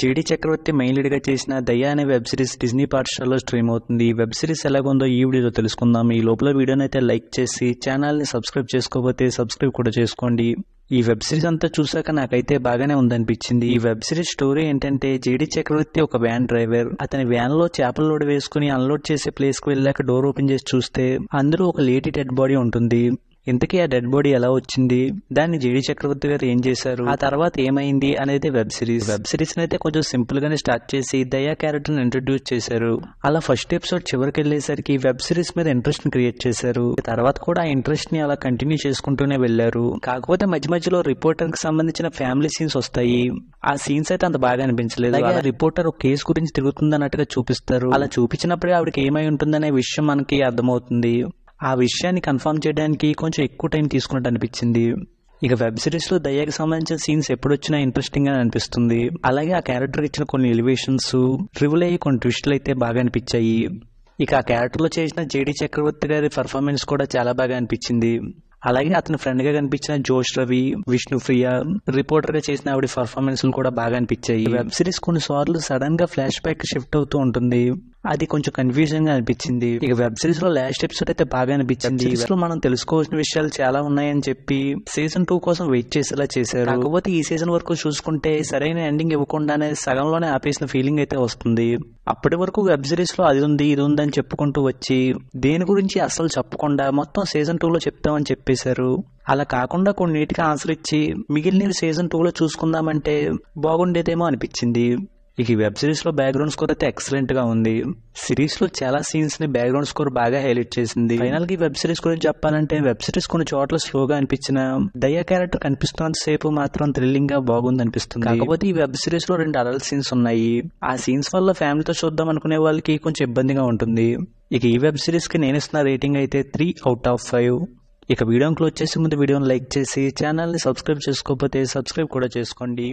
JD చక్రవర్తి main చేసిన దయా అనే web series Disney పాఠశాలలో స్ట్రీమ్ అవుతుంది ఈ వెబ్ సిరీస్ ఎలాగుందో ఈ వీడియోలో తెలుసుకుందాం ఈ లోపల వీడియోని అయితే లైక్ చేసి ఛానల్ని సబ్స్క్రైబ్ చేసుకోకపోతే సబ్స్క్రైబ్ కూడా చేసుకోండి ఈ వెబ్ సిరీస్ అంతా చూసాక నాకైతే బాగానే ఉందనిపించింది ఈ వెబ్ సిరీస్ స్టోరీ ఏంటంటే జేడి చక్రవర్తి ఒక వ్యాన్ డ్రైవర్ అతని వ్యాన్ లో చేపల లోడ్ వేసుకుని అన్లోడ్ చేసే ప్లేస్ కు వెళ్ళాక డోర్ ఓపెన్ చేసి చూస్తే అందరూ ఒక లేడీ డెడ్ బాడీ ఉంటుంది ఇంతకీ ఆ డెడ్ బాడీ ఎలా వచ్చింది దాన్ని జేడి చక్రవర్తి గారు ఏం చేశారు ఆ తర్వాత ఏమైంది అనేది వెబ్ సిరీస్ వెబ్ సిరీస్ అయితే కొంచెం సింపుల్ గానే స్టార్ట్ చేసి దయా క్యారెక్టర్ ఇంట్రొడ్యూస్ ఇంట్రడ్యూస్ చేశారు అలా ఫస్ట్ ఎపిసోడ్ చివరికి వెళ్ళేసరికి వెబ్ సిరీస్ మీద ఇంట్రెస్ట్ ని క్రియేట్ చేశారు తర్వాత కూడా ఆ ఇంట్రెస్ట్ ని అలా కంటిన్యూ చేసుకుంటూనే వెళ్లారు కాకపోతే మధ్య మధ్యలో రిపోర్టర్ కి సంబంధించిన ఫ్యామిలీ సీన్స్ వస్తాయి ఆ సీన్స్ అయితే అంత బాగా అనిపించలేదు అలా రిపోర్టర్ ఒక కేసు గురించి తిరుగుతుంది అన్నట్టుగా చూపిస్తారు అలా చూపించినప్పుడే ఆవిడకి ఏమై ఉంటుందనే విషయం మనకి అర్థమవుతుంది ఆ విషయాన్ని కన్ఫర్మ్ చేయడానికి కొంచెం ఎక్కువ టైం తీసుకున్నట్టు అనిపించింది ఇక వెబ్ సిరీస్లో దయ్యాకి సంబంధించిన సీన్స్ ఎప్పుడు వచ్చినా ఇంట్రెస్టింగ్ గా అనిపిస్తుంది అలాగే ఆ క్యారెక్టర్ ఇచ్చిన కొన్ని ఎలివేషన్స్ రివల్ అయ్యి కొన్ని ట్విస్టులు అయితే బాగా అనిపించాయి ఇక ఆ క్యారెక్టర్లో చేసిన జేడి చక్రవర్తి గారి పర్ఫార్మెన్స్ కూడా చాలా బాగా అనిపించింది అలాగే అతని ఫ్రెండ్గా కనిపించిన జోష్ రవి విష్ణుప్రియ రిపోర్టర్గా చేసిన ఆవిడ పర్ఫార్మెన్స్లు కూడా బాగా అనిపించాయి వెబ్ సిరీస్ కొన్నిసార్లు సడన్గా ఫ్లాష్ బ్యాక్ షిఫ్ట్ అవుతూ ఉంటుంది అది కొంచెం కన్ఫ్యూజన్ గా అనిపించింది ఇక వెబ్ సిరీస్ లో లాస్ట్ ఎపిసోడ్ అయితే బాగా అనిపించింది లో మనం తెలుసుకోవాల్సిన విషయాలు చాలా ఉన్నాయని చెప్పి సీజన్ టూ కోసం వెయిట్ చేసేలా చేశారు కాకపోతే ఈ సీజన్ వరకు చూసుకుంటే సరైన ఎండింగ్ ఇవ్వకుండానే సగంలోనే ఆపేసిన ఫీలింగ్ అయితే వస్తుంది అప్పటి వరకు వెబ్ సిరీస్ లో అది ఉంది ఇది ఉందని చెప్పుకుంటూ వచ్చి దేని గురించి అసలు చెప్పకుండా మొత్తం సీజన్ టూలో చెప్తామని చెప్పేశారు అలా కాకుండా కొన్నిటికి ఆన్సర్ ఇచ్చి మిగిలిన సీజన్ టూలో చూసుకుందామంటే బాగుండేదేమో అనిపించింది ఇక ఈ వెబ్ సిరీస్లో బ్యాక్గ్రౌండ్ స్కోర్ అయితే ఎక్సలెంట్గా ఉంది సిరీస్లో చాలా సీన్స్ని బ్యాక్గ్రౌండ్ స్కోర్ బాగా హైలైట్ చేసింది ఫైనల్కి వెబ్ సిరీస్ గురించి చెప్పాలంటే వెబ్ సిరీస్ కొన్ని చోట్ల స్లోగా అనిపించిన దయ్యా క్యారెక్టర్ కనిపిస్తున్నంత సేపు మాత్రం థ్రిల్లింగ్గా బాగుంది అనిపిస్తుంది కాకపోతే ఈ వెబ్ సిరీస్లో రెండు అడల్ట్ సీన్స్ ఉన్నాయి ఆ సీన్స్ వల్ల ఫ్యామిలీతో చూద్దాం అనుకునే వాళ్ళకి కొంచెం ఇబ్బందిగా ఉంటుంది ఇక ఈ వెబ్ సిరీస్కి నేను ఇస్తున్న రేటింగ్ అయితే త్రీ అవుట్ ఆఫ్ ఫైవ్ ఇక వీడియో క్లోజ్ చేసే ముందు వీడియోని లైక్ చేసి ఛానల్ని సబ్స్క్రైబ్ చేసుకోకపోతే సబ్స్క్రైబ్ కూడా చేసుకోండి